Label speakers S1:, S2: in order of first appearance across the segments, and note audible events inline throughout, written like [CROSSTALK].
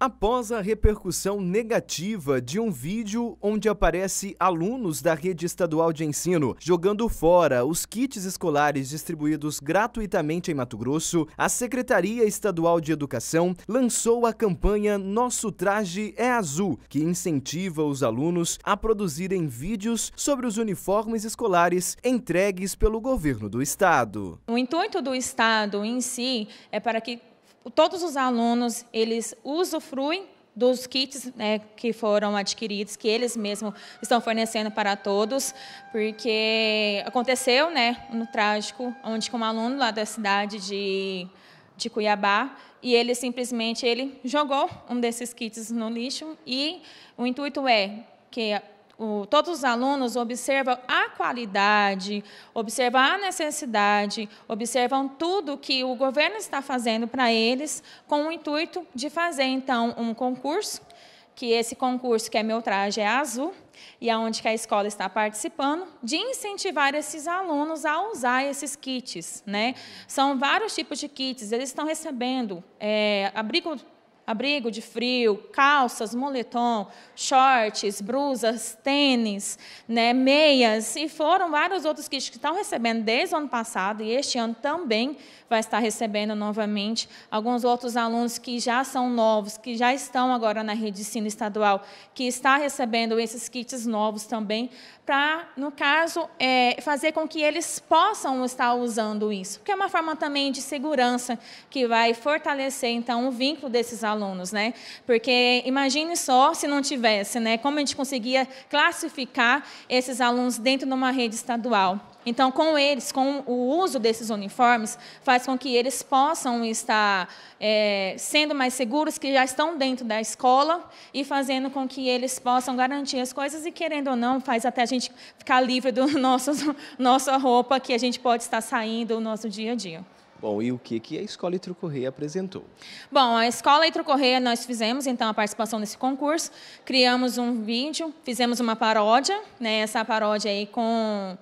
S1: Após a repercussão negativa de um vídeo onde aparece alunos da rede estadual de ensino jogando fora os kits escolares distribuídos gratuitamente em Mato Grosso, a Secretaria Estadual de Educação lançou a campanha Nosso Traje é Azul, que incentiva os alunos a produzirem vídeos sobre os uniformes escolares entregues pelo governo do estado.
S2: O intuito do estado em si é para que todos os alunos eles usufruem dos kits né, que foram adquiridos, que eles mesmos estão fornecendo para todos, porque aconteceu né, no trágico, onde com um aluno lá da cidade de, de Cuiabá, e ele simplesmente ele jogou um desses kits no lixo e o intuito é que o, todos os alunos observam a qualidade, observam a necessidade, observam tudo que o governo está fazendo para eles, com o intuito de fazer, então, um concurso, que esse concurso, que é meu traje, é azul, e aonde é que a escola está participando, de incentivar esses alunos a usar esses kits. Né? São vários tipos de kits, eles estão recebendo é, abrigo abrigo de frio, calças, moletom, shorts, brusas, tênis, né, meias, e foram vários outros kits que estão recebendo desde o ano passado, e este ano também vai estar recebendo novamente. Alguns outros alunos que já são novos, que já estão agora na rede de ensino estadual, que está recebendo esses kits novos também, para, no caso, é, fazer com que eles possam estar usando isso, porque é uma forma também de segurança que vai fortalecer, então, o vínculo desses alunos alunos, né? Porque imagine só se não tivesse, né? Como a gente conseguia classificar esses alunos dentro de uma rede estadual? Então, com eles, com o uso desses uniformes, faz com que eles possam estar é, sendo mais seguros, que já estão dentro da escola, e fazendo com que eles possam garantir as coisas, e querendo ou não, faz até a gente ficar livre do [LAUGHS] nossa roupa, que a gente pode estar saindo, o nosso dia a dia.
S3: Bom, e o que, que a Escola Itro Correia apresentou?
S2: Bom, a Escola Itro Correia, nós fizemos então a participação nesse concurso, criamos um vídeo, fizemos uma paródia, né, essa paródia aí com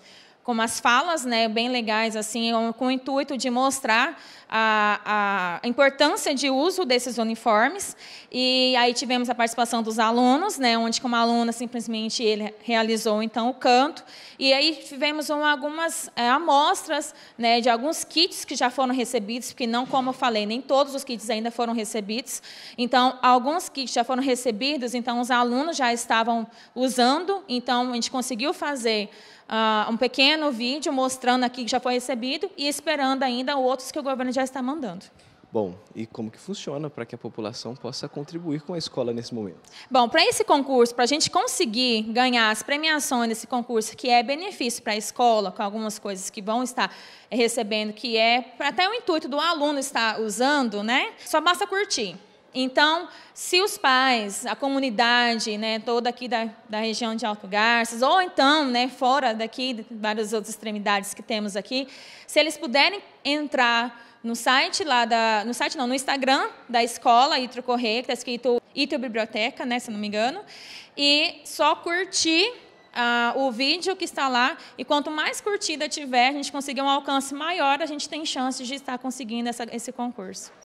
S2: com as falas, né, bem legais, assim, é com o intuito de mostrar a, a, importância de uso desses uniformes. E aí tivemos a participação dos alunos, né, onde uma aluna simplesmente ele realizou então o canto. E aí tivemos um, algumas é, amostras né, de alguns kits que já foram recebidos, porque não, como eu falei, nem todos os kits ainda foram recebidos. Então, alguns kits já foram recebidos, então os alunos já estavam usando. Então, a gente conseguiu fazer uh, um pequeno no vídeo, mostrando aqui que já foi recebido e esperando ainda outros que o governo já está mandando.
S3: Bom, e como que funciona para que a população possa contribuir com a escola nesse momento?
S2: Bom, para esse concurso, para a gente conseguir ganhar as premiações desse concurso, que é benefício para a escola, com algumas coisas que vão estar recebendo, que é até o intuito do aluno estar usando, né? Só basta curtir. Então, se os pais, a comunidade, né, toda aqui da, da região de Alto Garças, ou então, né, fora daqui, várias outras extremidades que temos aqui, se eles puderem entrar no site lá da, no site não, no Instagram da escola Itro Correia, que está escrito Itro Biblioteca, né, se não me engano, e só curtir Uh, o vídeo que está lá. E quanto mais curtida tiver, a gente conseguir um alcance maior, a gente tem chances de estar conseguindo essa, esse concurso.